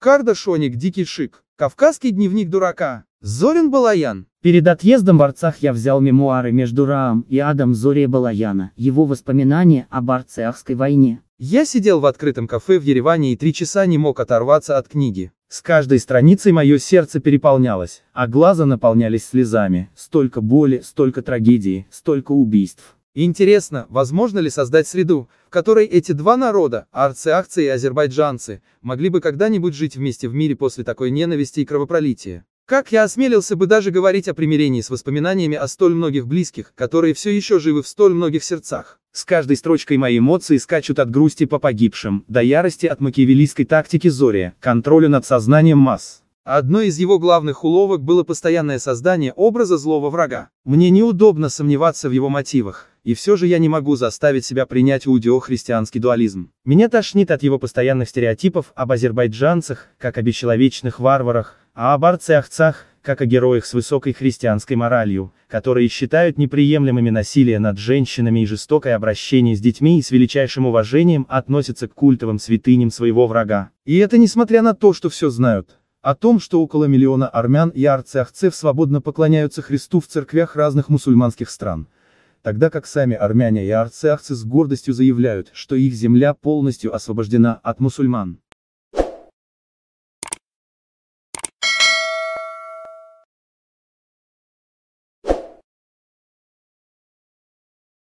Кардашоник «Дикий шик», «Кавказский дневник дурака», Зорин Балаян. Перед отъездом в Арцах я взял мемуары между Раам и Адам Зория Балаяна, его воспоминания об Арцахской войне. Я сидел в открытом кафе в Ереване и три часа не мог оторваться от книги. С каждой страницей мое сердце переполнялось, а глаза наполнялись слезами. Столько боли, столько трагедии, столько убийств. И интересно, возможно ли создать среду, в которой эти два народа, арцеахцы и азербайджанцы, могли бы когда-нибудь жить вместе в мире после такой ненависти и кровопролития? Как я осмелился бы даже говорить о примирении с воспоминаниями о столь многих близких, которые все еще живы в столь многих сердцах? С каждой строчкой мои эмоции скачут от грусти по погибшим, до ярости от макиавеллистской тактики Зория, контролю над сознанием масс. Одной из его главных уловок было постоянное создание образа злого врага. Мне неудобно сомневаться в его мотивах и все же я не могу заставить себя принять иудео-христианский дуализм. Меня тошнит от его постоянных стереотипов об азербайджанцах, как о бесчеловечных варварах, а об арцеахцах, как о героях с высокой христианской моралью, которые считают неприемлемыми насилие над женщинами и жестокое обращение с детьми и с величайшим уважением относятся к культовым святыням своего врага. И это несмотря на то, что все знают. О том, что около миллиона армян и арцеахцев свободно поклоняются Христу в церквях разных мусульманских стран, тогда как сами армяне и арцахцы с гордостью заявляют, что их земля полностью освобождена от мусульман.